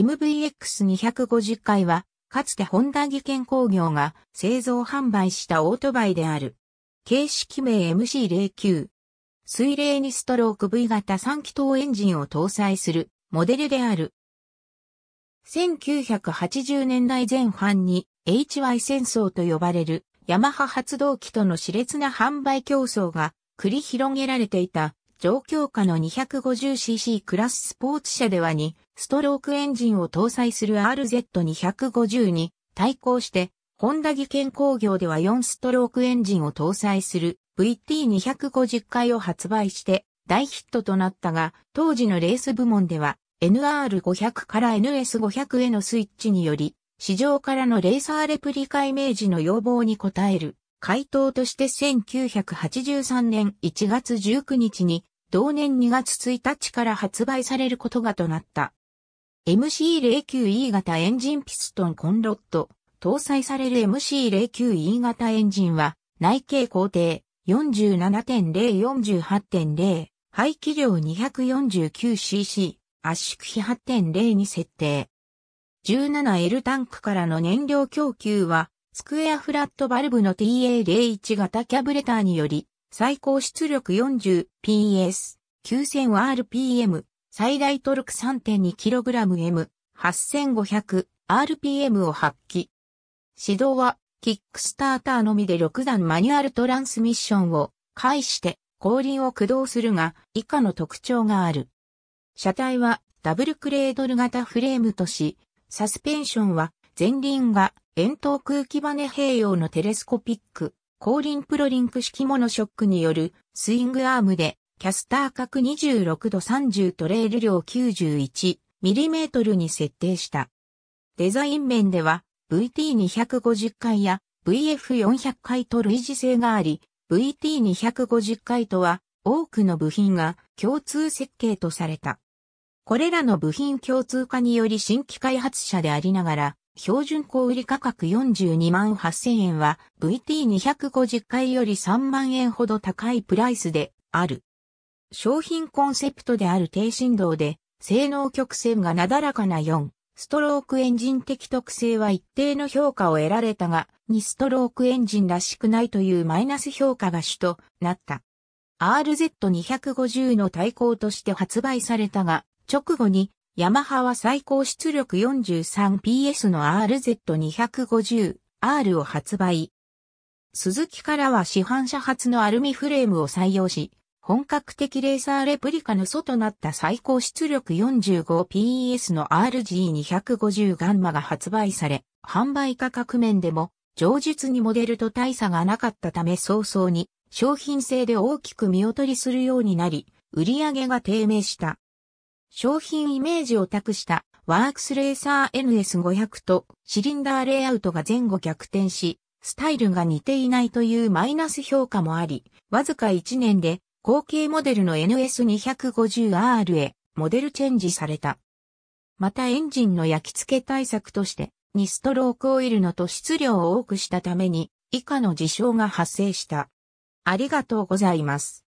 MVX250 回は、かつて本田技研工業が製造販売したオートバイである。形式名 MC09。水冷にストローク V 型3気筒エンジンを搭載するモデルである。1980年代前半に HY 戦争と呼ばれるヤマハ発動機との熾烈な販売競争が繰り広げられていた上強化の 250cc クラススポーツ車では2、ストロークエンジンを搭載する RZ250 に対抗して、ホンダ技研工業では4ストロークエンジンを搭載する VT250 回を発売して大ヒットとなったが、当時のレース部門では NR500 から NS500 へのスイッチにより、市場からのレーサーレプリカイメージの要望に応える回答として1983年1月19日に、同年2月1日から発売されることがとなった。MC09E 型エンジンピストンコンロット、搭載される MC09E 型エンジンは、内径工程47.0、48.0、排気量 249cc、圧縮比8.0に設定。17L タンクからの燃料供給は、スクエアフラットバルブの TA01 型キャブレターにより、最高出力 40PS、9000rpm、最大トルク 3.2kgm、8500rpm を発揮。指導は、キックスターターのみで6段マニュアルトランスミッションを介して後輪を駆動するが、以下の特徴がある。車体はダブルクレードル型フレームとし、サスペンションは前輪が円筒空気バネ併用のテレスコピック、後輪プロリンク式モノショックによるスイングアームで、キャスター角26度30トレール量 91mm に設定した。デザイン面では VT250 回や VF400 回と類似性があり、VT250 回とは多くの部品が共通設計とされた。これらの部品共通化により新規開発者でありながら、標準小売価格42万8000円は VT250 回より3万円ほど高いプライスである。商品コンセプトである低振動で性能曲線がなだらかな4ストロークエンジン的特性は一定の評価を得られたが2ストロークエンジンらしくないというマイナス評価が主となった。RZ250 の対抗として発売されたが直後にヤマハは最高出力 43PS の RZ250、R を発売。鈴木からは市販車発のアルミフレームを採用し、本格的レーサーレプリカの祖となった最高出力 45PS の RG250 ガンマが発売され、販売価格面でも、上述にモデルと大差がなかったため早々に、商品性で大きく見劣りするようになり、売り上げが低迷した。商品イメージを託したワークスレーサー NS500 とシリンダーレイアウトが前後逆転し、スタイルが似ていないというマイナス評価もあり、わずか1年で後継モデルの NS250R へモデルチェンジされた。またエンジンの焼き付け対策として、2ストロークオイルの突出量を多くしたために、以下の事象が発生した。ありがとうございます。